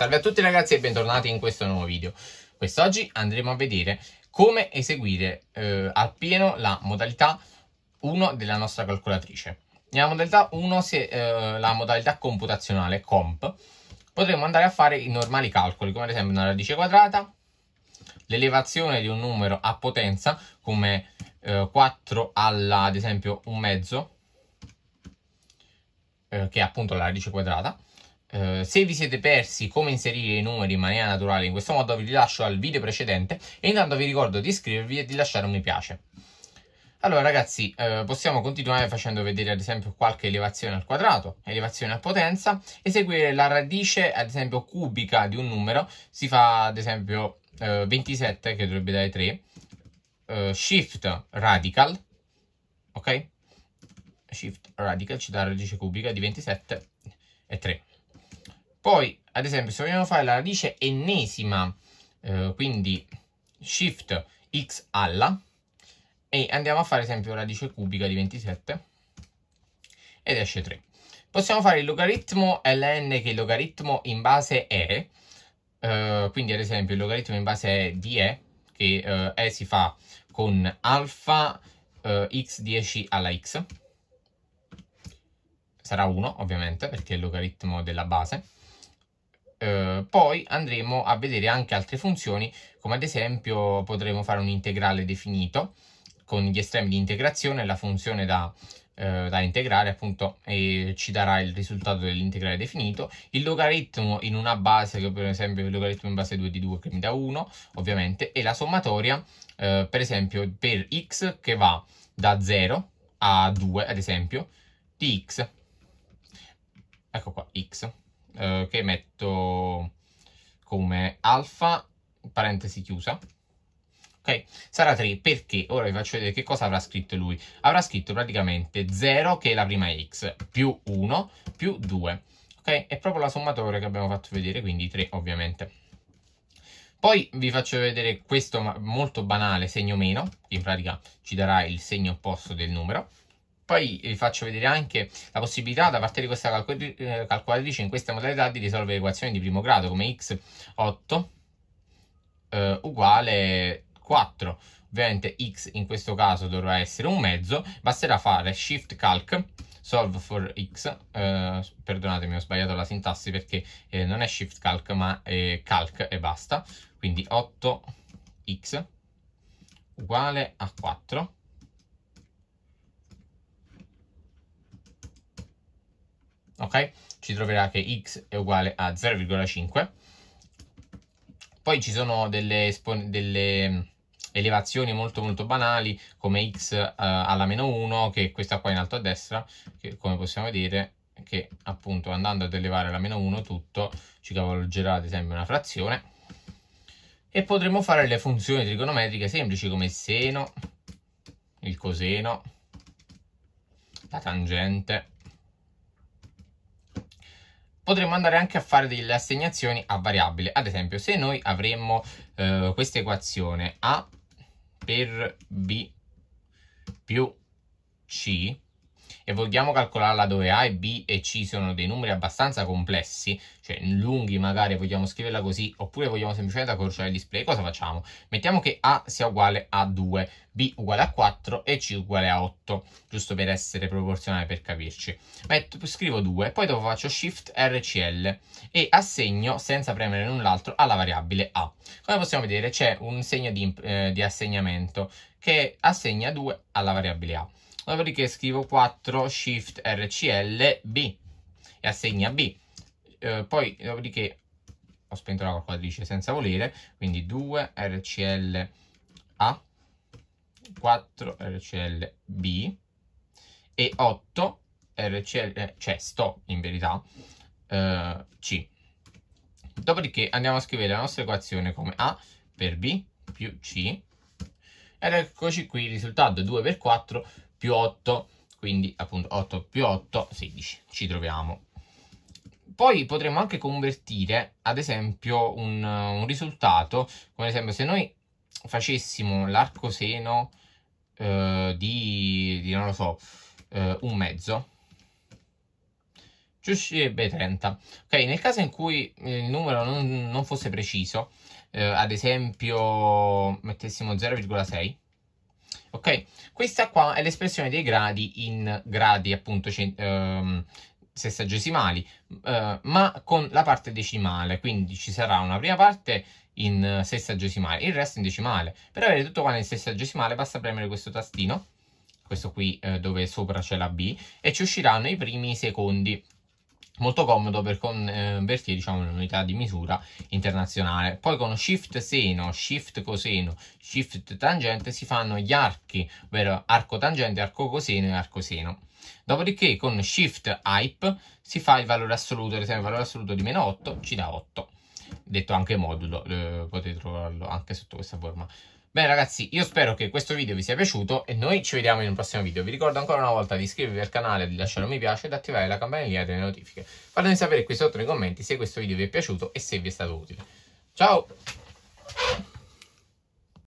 Salve a tutti ragazzi e bentornati in questo nuovo video. Quest'oggi andremo a vedere come eseguire eh, appieno la modalità 1 della nostra calcolatrice. Nella modalità 1, se, eh, la modalità computazionale, comp, potremo andare a fare i normali calcoli, come ad esempio una radice quadrata, l'elevazione di un numero a potenza, come eh, 4 alla, ad esempio, un mezzo, eh, che è appunto la radice quadrata, eh, se vi siete persi come inserire i numeri in maniera naturale in questo modo vi lascio al video precedente e intanto vi ricordo di iscrivervi e di lasciare un mi piace. Allora ragazzi uh, possiamo continuare facendo vedere ad esempio qualche elevazione al quadrato, elevazione a potenza, eseguire la radice ad esempio cubica di un numero, si fa ad esempio uh, eh, 27 che dovrebbe dare 3, shift radical, ok? Shift radical ci dà la radice cubica di 27 e 3 poi, ad esempio, se vogliamo fare la radice ennesima, eh, quindi shift x alla, e andiamo a fare esempio radice cubica di 27, ed esce 3. Possiamo fare il logaritmo ln che è il logaritmo in base e, eh, quindi ad esempio il logaritmo in base è di e, che eh, e si fa con alfa eh, x10 alla x, sarà 1 ovviamente perché è il logaritmo della base, eh, poi andremo a vedere anche altre funzioni, come ad esempio potremo fare un integrale definito con gli estremi di integrazione, la funzione da, eh, da integrare appunto e ci darà il risultato dell'integrale definito, il logaritmo in una base, che per esempio il logaritmo in base 2 di 2 che mi dà 1 ovviamente, e la sommatoria eh, per esempio per x che va da 0 a 2 ad esempio di x, ecco qua x eh, che metto come alfa, parentesi chiusa, ok? Sarà 3 perché, ora vi faccio vedere che cosa avrà scritto lui. Avrà scritto praticamente 0 che è la prima x, più 1, più 2, ok? È proprio la sommatoria che abbiamo fatto vedere, quindi 3 ovviamente. Poi vi faccio vedere questo molto banale segno meno, che in pratica ci darà il segno opposto del numero. Poi vi faccio vedere anche la possibilità da parte di questa eh, calcolatrice in questa modalità di risolvere equazioni di primo grado come x8 eh, uguale 4. Ovviamente x in questo caso dovrà essere un mezzo, basterà fare shift calc solve for x, eh, perdonatemi ho sbagliato la sintassi perché eh, non è shift calc ma è calc e basta, quindi 8x uguale a 4 ok? Ci troverà che x è uguale a 0,5. Poi ci sono delle, delle, mm, elevazioni molto molto banali come x eh, alla meno 1, che è questa qua in alto a destra, che come possiamo vedere che appunto andando ad elevare alla meno 1 tutto ci capovolgerà ad esempio una frazione e potremmo fare le funzioni trigonometriche semplici come il seno, il coseno, la tangente potremmo andare anche a fare delle assegnazioni a variabile. Ad esempio, se noi avremmo eh, questa equazione A per B più C e vogliamo calcolarla dove A e B e C sono dei numeri abbastanza complessi, cioè lunghi magari vogliamo scriverla così, oppure vogliamo semplicemente accorciare il display, cosa facciamo? Mettiamo che A sia uguale a 2, B uguale a 4 e C uguale a 8, giusto per essere proporzionale, per capirci. Metto, scrivo 2, poi dopo faccio Shift RCL e assegno senza premere null'altro alla variabile A. Come possiamo vedere c'è un segno di, eh, di assegnamento che assegna 2 alla variabile A dopodiché scrivo 4 Shift RCL B e assegna B. Eh, poi dopodiché ho spento la calcolatrice senza volere, quindi 2 RCL A, 4 RCL B e 8 RCL, eh, cioè sto in verità, eh, C. Dopodiché andiamo a scrivere la nostra equazione come A per B più C ed eccoci qui il risultato 2 per 4 più 8, quindi appunto 8 più 8, 16, ci troviamo. Poi potremmo anche convertire, ad esempio, un, un risultato, come ad esempio se noi facessimo l'arcoseno eh, di, di, non lo so, eh, un mezzo, ci uscirebbe 30. Ok, nel caso in cui eh, il numero non, non fosse preciso, eh, ad esempio mettessimo 0,6, ok? Questa qua è l'espressione dei gradi in gradi appunto ehm, sessagesimali, eh, ma con la parte decimale, quindi ci sarà una prima parte in sessagesimale, il resto in decimale. Per avere tutto qua nel sessagesimale basta premere questo tastino, questo qui eh, dove sopra c'è la B, e ci usciranno i primi secondi, molto comodo per convertire eh, diciamo un'unità di misura internazionale poi con shift seno shift coseno shift tangente si fanno gli archi ovvero arco tangente arco coseno e arco seno dopodiché con shift hype si fa il valore assoluto ad esempio il valore assoluto di meno 8 ci dà 8 detto anche modulo eh, potete trovarlo anche sotto questa forma Bene ragazzi, io spero che questo video vi sia piaciuto e noi ci vediamo in un prossimo video. Vi ricordo ancora una volta di iscrivervi al canale, di lasciare un mi piace e di attivare la campanellina delle notifiche. Fatemi sapere qui sotto nei commenti se questo video vi è piaciuto e se vi è stato utile. Ciao!